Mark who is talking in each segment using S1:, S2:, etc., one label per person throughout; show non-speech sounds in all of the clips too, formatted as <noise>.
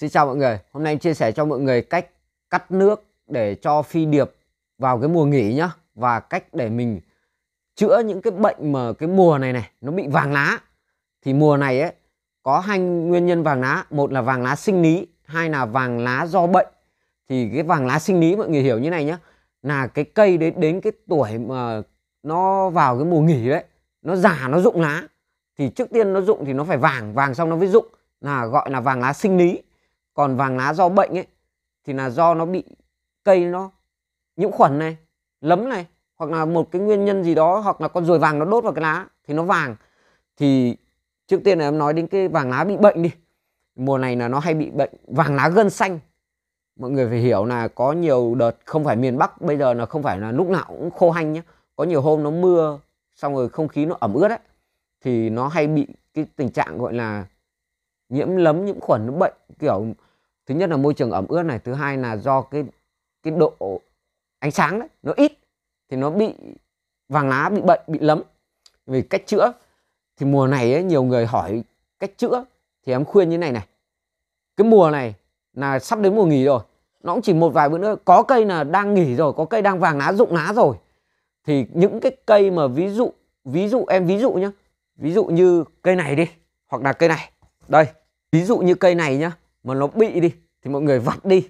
S1: Xin chào mọi người, hôm nay em chia sẻ cho mọi người cách cắt nước để cho phi điệp vào cái mùa nghỉ nhá Và cách để mình chữa những cái bệnh mà cái mùa này này nó bị vàng lá Thì mùa này ấy có hai nguyên nhân vàng lá Một là vàng lá sinh lý, hai là vàng lá do bệnh Thì cái vàng lá sinh lý mọi người hiểu như này nhá Là cái cây đấy đến cái tuổi mà nó vào cái mùa nghỉ đấy Nó già nó rụng lá Thì trước tiên nó rụng thì nó phải vàng, vàng xong nó mới rụng là gọi là vàng lá sinh lý còn vàng lá do bệnh ấy thì là do nó bị cây nó nhiễm khuẩn này lấm này hoặc là một cái nguyên nhân gì đó hoặc là con ruồi vàng nó đốt vào cái lá thì nó vàng thì trước tiên là em nói đến cái vàng lá bị bệnh đi mùa này là nó hay bị bệnh vàng lá gân xanh mọi người phải hiểu là có nhiều đợt không phải miền Bắc bây giờ là không phải là lúc nào cũng khô hanh nhé có nhiều hôm nó mưa xong rồi không khí nó ẩm ướt ấy thì nó hay bị cái tình trạng gọi là nhiễm lấm nhiễm khuẩn nó bệnh kiểu thứ nhất là môi trường ẩm ướt này thứ hai là do cái cái độ ánh sáng đấy nó ít thì nó bị vàng lá bị bệnh bị lấm vì cách chữa thì mùa này ấy, nhiều người hỏi cách chữa thì em khuyên như này này cái mùa này là sắp đến mùa nghỉ rồi nó cũng chỉ một vài bữa nữa có cây là đang nghỉ rồi có cây đang vàng lá rụng lá rồi thì những cái cây mà ví dụ ví dụ em ví dụ nhá ví dụ như cây này đi hoặc là cây này đây ví dụ như cây này nhá mà nó bị đi thì mọi người vặt đi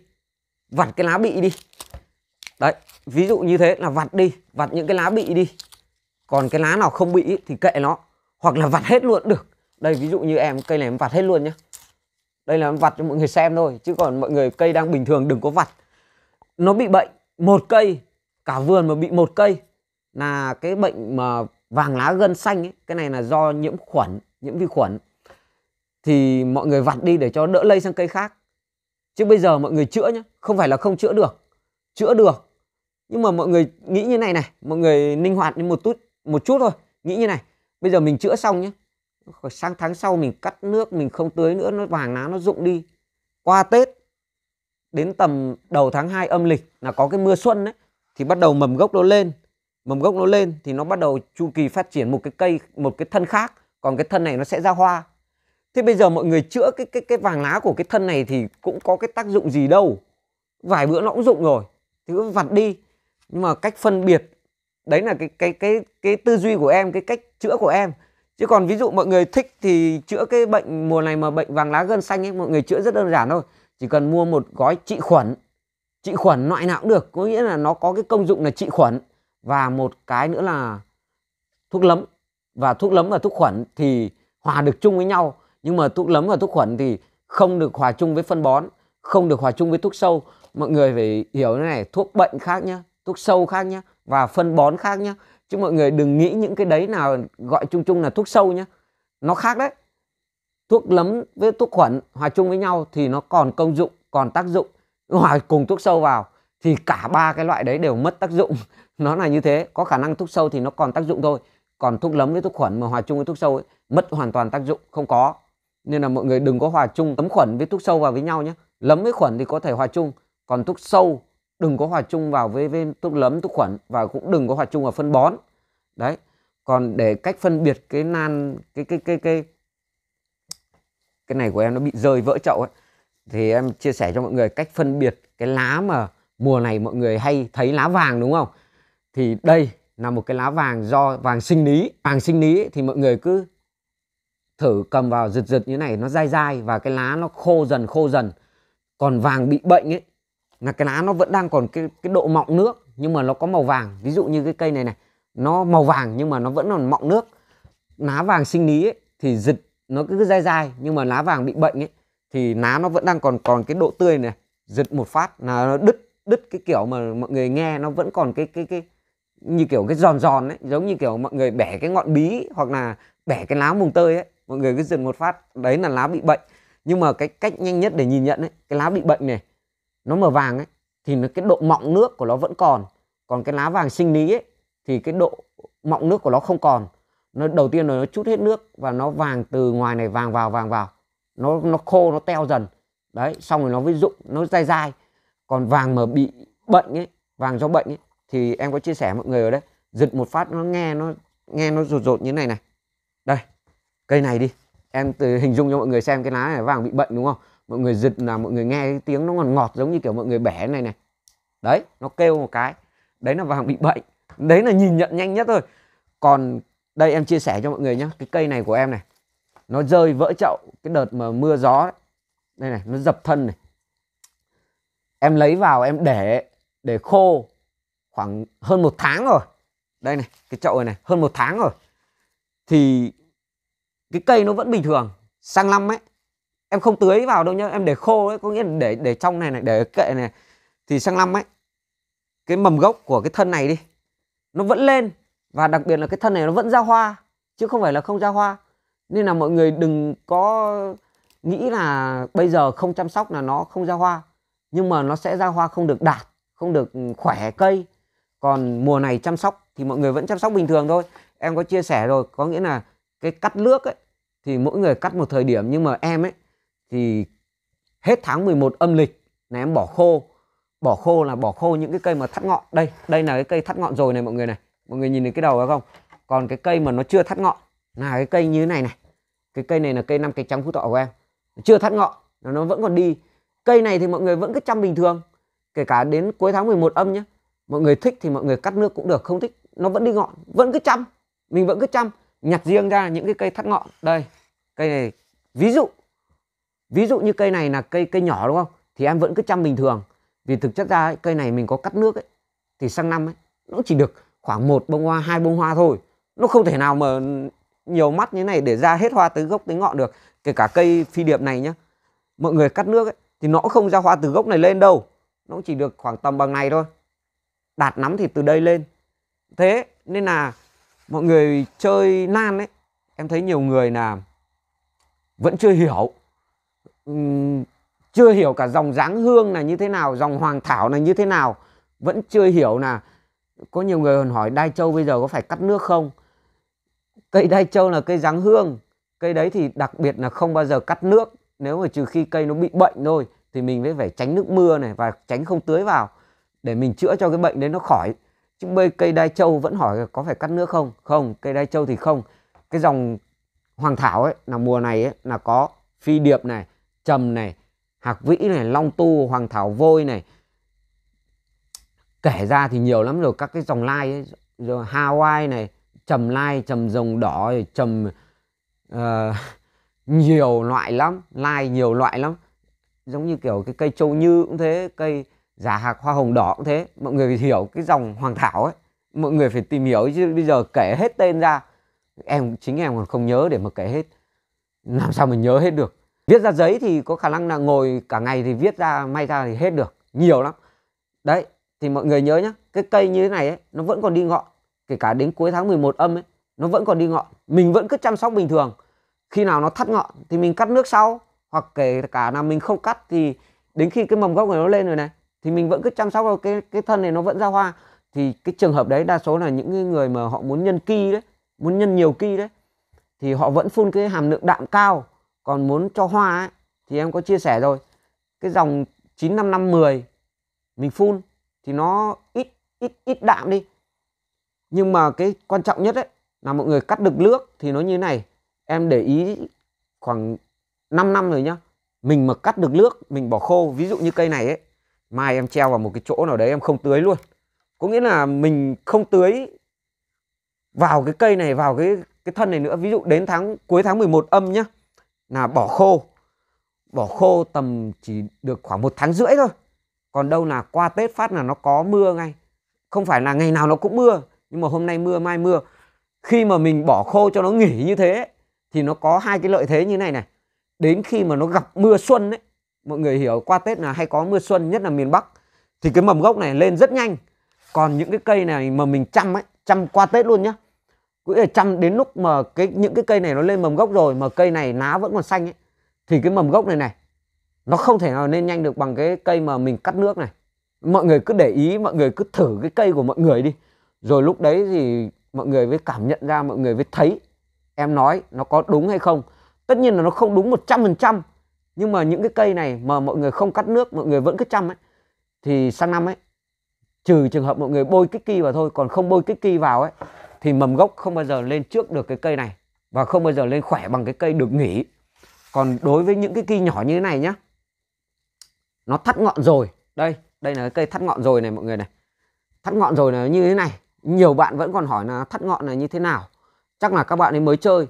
S1: vặt cái lá bị đi đấy ví dụ như thế là vặt đi vặt những cái lá bị đi còn cái lá nào không bị thì kệ nó hoặc là vặt hết luôn được đây ví dụ như em cây này em vặt hết luôn nhé đây là em vặt cho mọi người xem thôi chứ còn mọi người cây đang bình thường đừng có vặt nó bị bệnh một cây cả vườn mà bị một cây là cái bệnh mà vàng lá gân xanh ấy, cái này là do nhiễm khuẩn nhiễm vi khuẩn thì mọi người vặt đi để cho đỡ lây sang cây khác chứ bây giờ mọi người chữa nhá không phải là không chữa được chữa được nhưng mà mọi người nghĩ như này này mọi người linh hoạt đến một chút một chút thôi nghĩ như này bây giờ mình chữa xong nhé sang tháng sau mình cắt nước mình không tưới nữa nó vàng lá nó rụng đi qua tết đến tầm đầu tháng 2 âm lịch là có cái mưa xuân đấy thì bắt đầu mầm gốc nó lên mầm gốc nó lên thì nó bắt đầu chu kỳ phát triển một cái cây một cái thân khác còn cái thân này nó sẽ ra hoa thế bây giờ mọi người chữa cái cái cái vàng lá của cái thân này thì cũng có cái tác dụng gì đâu vài bữa nó cũng dụng rồi thì cứ vặt đi nhưng mà cách phân biệt đấy là cái cái cái cái tư duy của em cái cách chữa của em chứ còn ví dụ mọi người thích thì chữa cái bệnh mùa này mà bệnh vàng lá gân xanh ấy mọi người chữa rất đơn giản thôi chỉ cần mua một gói trị khuẩn trị khuẩn loại nào cũng được có nghĩa là nó có cái công dụng là trị khuẩn và một cái nữa là thuốc lấm và thuốc lấm và thuốc khuẩn thì hòa được chung với nhau nhưng mà thuốc lấm và thuốc khuẩn thì không được hòa chung với phân bón không được hòa chung với thuốc sâu mọi người phải hiểu thế này thuốc bệnh khác nhá thuốc sâu khác nhá và phân bón khác nhá chứ mọi người đừng nghĩ những cái đấy nào gọi chung chung là thuốc sâu nhá nó khác đấy thuốc lấm với thuốc khuẩn hòa chung với nhau thì nó còn công dụng còn tác dụng hòa cùng thuốc sâu vào thì cả ba cái loại đấy đều mất tác dụng <laughs> nó là như thế có khả năng thuốc sâu thì nó còn tác dụng thôi còn thuốc lấm với thuốc khuẩn mà hòa chung với thuốc sâu ấy, mất hoàn toàn tác dụng không có nên là mọi người đừng có hòa chung lấm khuẩn với thuốc sâu vào với nhau nhé lấm với khuẩn thì có thể hòa chung còn thuốc sâu đừng có hòa chung vào với, với thuốc lấm thuốc khuẩn và cũng đừng có hòa chung vào phân bón đấy còn để cách phân biệt cái nan cái cái cái cái cái này của em nó bị rơi vỡ chậu ấy thì em chia sẻ cho mọi người cách phân biệt cái lá mà mùa này mọi người hay thấy lá vàng đúng không thì đây là một cái lá vàng do vàng sinh lý vàng sinh lý thì mọi người cứ thử cầm vào giật giật như này nó dai dai và cái lá nó khô dần khô dần còn vàng bị bệnh ấy là cái lá nó vẫn đang còn cái cái độ mọng nước nhưng mà nó có màu vàng ví dụ như cái cây này này nó màu vàng nhưng mà nó vẫn còn mọng nước lá vàng sinh lý ấy, thì giật nó cứ dai dai nhưng mà lá vàng bị bệnh ấy thì lá nó vẫn đang còn còn cái độ tươi này giật một phát là nó đứt đứt cái kiểu mà mọi người nghe nó vẫn còn cái cái cái như kiểu cái giòn giòn ấy giống như kiểu mọi người bẻ cái ngọn bí hoặc là bẻ cái lá mùng tơi ấy mọi người cứ dừng một phát đấy là lá bị bệnh nhưng mà cái cách nhanh nhất để nhìn nhận ấy, cái lá bị bệnh này nó mở vàng ấy thì nó cái độ mọng nước của nó vẫn còn còn cái lá vàng sinh lý ấy thì cái độ mọng nước của nó không còn nó đầu tiên là nó chút hết nước và nó vàng từ ngoài này vàng vào vàng vào nó nó khô nó teo dần đấy xong rồi nó mới rụng nó dai dai còn vàng mà bị bệnh ấy vàng do bệnh ấy thì em có chia sẻ mọi người ở đấy giật một phát nó nghe nó nghe nó rột rột như này này cây này đi em từ hình dung cho mọi người xem cái lá này vàng bị bệnh đúng không mọi người giật là mọi người nghe cái tiếng nó còn ngọt giống như kiểu mọi người bẻ này này đấy nó kêu một cái đấy là vàng bị bệnh đấy là nhìn nhận nhanh nhất thôi còn đây em chia sẻ cho mọi người nhé cái cây này của em này nó rơi vỡ chậu cái đợt mà mưa gió ấy. đây này nó dập thân này em lấy vào em để để khô khoảng hơn một tháng rồi đây này cái chậu này hơn một tháng rồi thì cái cây nó vẫn bình thường sang năm ấy em không tưới vào đâu nhá em để khô ấy có nghĩa là để để trong này này để kệ này thì sang năm ấy cái mầm gốc của cái thân này đi nó vẫn lên và đặc biệt là cái thân này nó vẫn ra hoa chứ không phải là không ra hoa nên là mọi người đừng có nghĩ là bây giờ không chăm sóc là nó không ra hoa nhưng mà nó sẽ ra hoa không được đạt không được khỏe cây còn mùa này chăm sóc thì mọi người vẫn chăm sóc bình thường thôi em có chia sẻ rồi có nghĩa là cái cắt nước ấy thì mỗi người cắt một thời điểm nhưng mà em ấy thì hết tháng 11 âm lịch là em bỏ khô bỏ khô là bỏ khô những cái cây mà thắt ngọn đây đây là cái cây thắt ngọn rồi này mọi người này mọi người nhìn thấy cái đầu hay không còn cái cây mà nó chưa thắt ngọn là cái cây như thế này này cái cây này là cây năm cái trắng phú thọ của em chưa thắt ngọn nó vẫn còn đi cây này thì mọi người vẫn cứ chăm bình thường kể cả đến cuối tháng 11 âm nhé mọi người thích thì mọi người cắt nước cũng được không thích nó vẫn đi ngọn vẫn cứ chăm mình vẫn cứ chăm nhặt riêng ra những cái cây thắt ngọn đây cây này ví dụ ví dụ như cây này là cây cây nhỏ đúng không thì em vẫn cứ chăm bình thường vì thực chất ra ấy, cây này mình có cắt nước ấy, thì sang năm ấy, nó chỉ được khoảng một bông hoa hai bông hoa thôi nó không thể nào mà nhiều mắt như này để ra hết hoa tới gốc tới ngọn được kể cả cây phi điệp này nhá mọi người cắt nước ấy, thì nó không ra hoa từ gốc này lên đâu nó chỉ được khoảng tầm bằng này thôi đạt nắm thì từ đây lên thế nên là mọi người chơi nan ấy em thấy nhiều người là vẫn chưa hiểu uhm, chưa hiểu cả dòng dáng hương là như thế nào dòng hoàng thảo là như thế nào vẫn chưa hiểu là có nhiều người còn hỏi đai châu bây giờ có phải cắt nước không cây đai châu là cây dáng hương cây đấy thì đặc biệt là không bao giờ cắt nước nếu mà trừ khi cây nó bị bệnh thôi thì mình mới phải tránh nước mưa này và tránh không tưới vào để mình chữa cho cái bệnh đấy nó khỏi chứ bây cây đai châu vẫn hỏi có phải cắt nữa không không cây đai châu thì không cái dòng hoàng thảo ấy là mùa này ấy, là có phi điệp này trầm này hạc vĩ này long tu hoàng thảo vôi này kể ra thì nhiều lắm rồi các cái dòng lai ấy, rồi hawaii này trầm lai trầm rồng đỏ trầm uh, <laughs> nhiều loại lắm lai nhiều loại lắm giống như kiểu cái cây châu như cũng thế cây giả hạc hoa hồng đỏ cũng thế mọi người hiểu cái dòng hoàng thảo ấy mọi người phải tìm hiểu chứ bây giờ kể hết tên ra em chính em còn không nhớ để mà kể hết làm sao mình nhớ hết được viết ra giấy thì có khả năng là ngồi cả ngày thì viết ra may ra thì hết được nhiều lắm đấy thì mọi người nhớ nhá cái cây như thế này ấy, nó vẫn còn đi ngọn kể cả đến cuối tháng 11 âm ấy nó vẫn còn đi ngọn mình vẫn cứ chăm sóc bình thường khi nào nó thắt ngọn thì mình cắt nước sau hoặc kể cả là mình không cắt thì đến khi cái mầm gốc này nó lên rồi này thì mình vẫn cứ chăm sóc cái cái thân này nó vẫn ra hoa thì cái trường hợp đấy đa số là những người mà họ muốn nhân ki đấy muốn nhân nhiều ki đấy thì họ vẫn phun cái hàm lượng đạm cao còn muốn cho hoa ấy, thì em có chia sẻ rồi cái dòng 95510 mình phun thì nó ít ít ít đạm đi nhưng mà cái quan trọng nhất ấy là mọi người cắt được nước thì nó như này em để ý khoảng 5 năm rồi nhá mình mà cắt được nước mình bỏ khô ví dụ như cây này ấy mai em treo vào một cái chỗ nào đấy em không tưới luôn có nghĩa là mình không tưới vào cái cây này vào cái cái thân này nữa ví dụ đến tháng cuối tháng 11 âm nhá là bỏ khô bỏ khô tầm chỉ được khoảng một tháng rưỡi thôi còn đâu là qua tết phát là nó có mưa ngay không phải là ngày nào nó cũng mưa nhưng mà hôm nay mưa mai mưa khi mà mình bỏ khô cho nó nghỉ như thế thì nó có hai cái lợi thế như này này đến khi mà nó gặp mưa xuân ấy mọi người hiểu qua Tết là hay có mưa xuân nhất là miền Bắc thì cái mầm gốc này lên rất nhanh còn những cái cây này mà mình chăm ấy chăm qua Tết luôn nhá cứ là chăm đến lúc mà cái những cái cây này nó lên mầm gốc rồi mà cây này lá vẫn còn xanh ấy thì cái mầm gốc này này nó không thể nào lên nhanh được bằng cái cây mà mình cắt nước này mọi người cứ để ý mọi người cứ thử cái cây của mọi người đi rồi lúc đấy thì mọi người mới cảm nhận ra mọi người mới thấy em nói nó có đúng hay không tất nhiên là nó không đúng một trăm phần trăm nhưng mà những cái cây này mà mọi người không cắt nước mọi người vẫn cứ chăm ấy thì sang năm ấy trừ trường hợp mọi người bôi kích kỳ vào thôi còn không bôi kích kỳ vào ấy thì mầm gốc không bao giờ lên trước được cái cây này và không bao giờ lên khỏe bằng cái cây được nghỉ còn đối với những cái kỳ nhỏ như thế này nhá nó thắt ngọn rồi đây đây là cái cây thắt ngọn rồi này mọi người này thắt ngọn rồi là như thế này nhiều bạn vẫn còn hỏi là thắt ngọn này như thế nào chắc là các bạn ấy mới chơi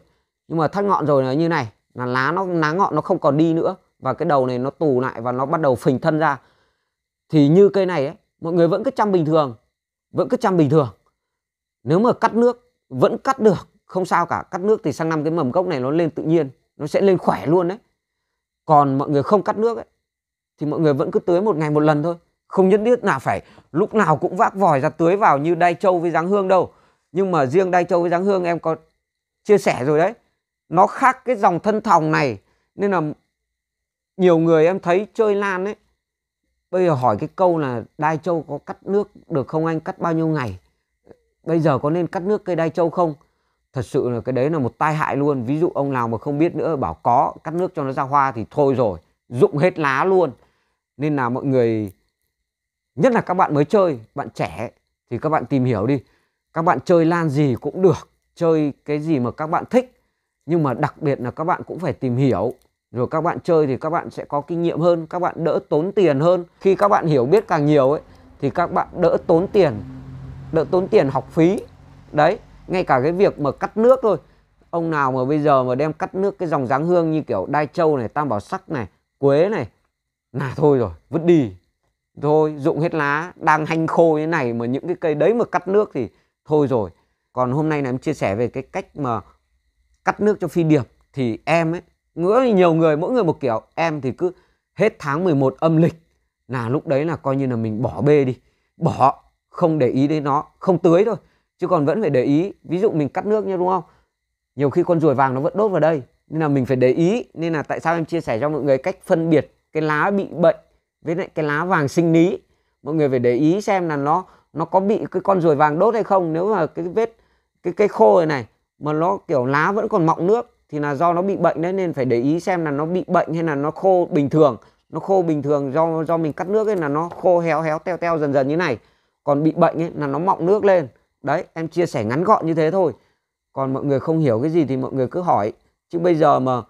S1: nhưng mà thắt ngọn rồi là như này là lá nó lá ngọn nó không còn đi nữa và cái đầu này nó tù lại và nó bắt đầu phình thân ra thì như cây này ấy, mọi người vẫn cứ chăm bình thường vẫn cứ chăm bình thường nếu mà cắt nước vẫn cắt được không sao cả cắt nước thì sang năm cái mầm gốc này nó lên tự nhiên nó sẽ lên khỏe luôn đấy còn mọi người không cắt nước ấy, thì mọi người vẫn cứ tưới một ngày một lần thôi không nhất thiết là phải lúc nào cũng vác vòi ra tưới vào như đai châu với giáng hương đâu nhưng mà riêng đai châu với giáng hương em có chia sẻ rồi đấy nó khác cái dòng thân thòng này nên là nhiều người em thấy chơi lan ấy bây giờ hỏi cái câu là đai châu có cắt nước được không anh cắt bao nhiêu ngày bây giờ có nên cắt nước cây đai châu không thật sự là cái đấy là một tai hại luôn ví dụ ông nào mà không biết nữa bảo có cắt nước cho nó ra hoa thì thôi rồi rụng hết lá luôn nên là mọi người nhất là các bạn mới chơi bạn trẻ thì các bạn tìm hiểu đi các bạn chơi lan gì cũng được chơi cái gì mà các bạn thích nhưng mà đặc biệt là các bạn cũng phải tìm hiểu rồi các bạn chơi thì các bạn sẽ có kinh nghiệm hơn các bạn đỡ tốn tiền hơn khi các bạn hiểu biết càng nhiều ấy thì các bạn đỡ tốn tiền đỡ tốn tiền học phí đấy ngay cả cái việc mà cắt nước thôi ông nào mà bây giờ mà đem cắt nước cái dòng dáng hương như kiểu đai châu này tam bảo sắc này quế này là thôi rồi vứt đi thôi dụng hết lá đang hanh khô như này mà những cái cây đấy mà cắt nước thì thôi rồi còn hôm nay là em chia sẻ về cái cách mà cắt nước cho phi điệp thì em ấy ngứa nhiều người mỗi người một kiểu em thì cứ hết tháng 11 âm lịch là lúc đấy là coi như là mình bỏ bê đi bỏ không để ý đến nó không tưới thôi chứ còn vẫn phải để ý ví dụ mình cắt nước nha đúng không nhiều khi con ruồi vàng nó vẫn đốt vào đây nên là mình phải để ý nên là tại sao em chia sẻ cho mọi người cách phân biệt cái lá bị bệnh với lại cái lá vàng sinh lý mọi người phải để ý xem là nó nó có bị cái con ruồi vàng đốt hay không nếu mà cái vết cái cái khô này, này mà nó kiểu lá vẫn còn mọng nước thì là do nó bị bệnh đấy nên phải để ý xem là nó bị bệnh hay là nó khô bình thường nó khô bình thường do do mình cắt nước ấy là nó khô héo héo teo teo dần dần như này còn bị bệnh ấy là nó mọng nước lên đấy em chia sẻ ngắn gọn như thế thôi còn mọi người không hiểu cái gì thì mọi người cứ hỏi chứ bây giờ mà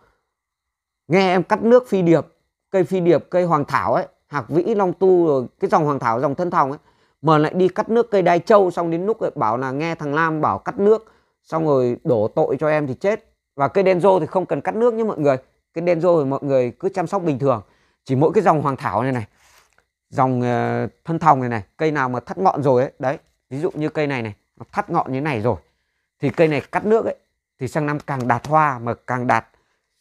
S1: nghe em cắt nước phi điệp cây phi điệp cây hoàng thảo ấy hạc vĩ long tu rồi cái dòng hoàng thảo dòng thân thòng ấy mà lại đi cắt nước cây đai châu xong đến lúc bảo là nghe thằng lam bảo cắt nước xong rồi đổ tội cho em thì chết và cây denzo thì không cần cắt nước nhé mọi người cái denzo thì mọi người cứ chăm sóc bình thường chỉ mỗi cái dòng hoàng thảo này này dòng ờ, thân thòng này này cây nào mà thắt ngọn rồi ấy đấy ví dụ như cây này này nó thắt ngọn như này rồi thì cây này cắt nước ấy thì sang năm càng đạt hoa mà càng đạt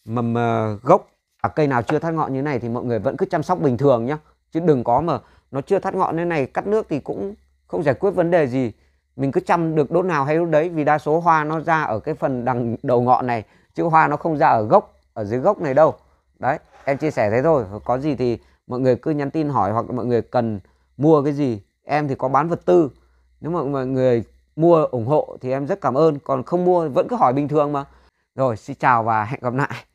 S1: mầm ờ, gốc à, cây nào chưa thắt ngọn như này thì mọi người vẫn cứ chăm sóc bình thường nhá chứ đừng có mà nó chưa thắt ngọn như này cắt nước thì cũng không giải quyết vấn đề gì mình cứ chăm được đốt nào hay đốt đấy vì đa số hoa nó ra ở cái phần đằng đầu ngọn này chứ hoa nó không ra ở gốc ở dưới gốc này đâu đấy em chia sẻ thế thôi có gì thì mọi người cứ nhắn tin hỏi hoặc mọi người cần mua cái gì em thì có bán vật tư nếu mà mọi người mua ủng hộ thì em rất cảm ơn còn không mua vẫn cứ hỏi bình thường mà rồi xin chào và hẹn gặp lại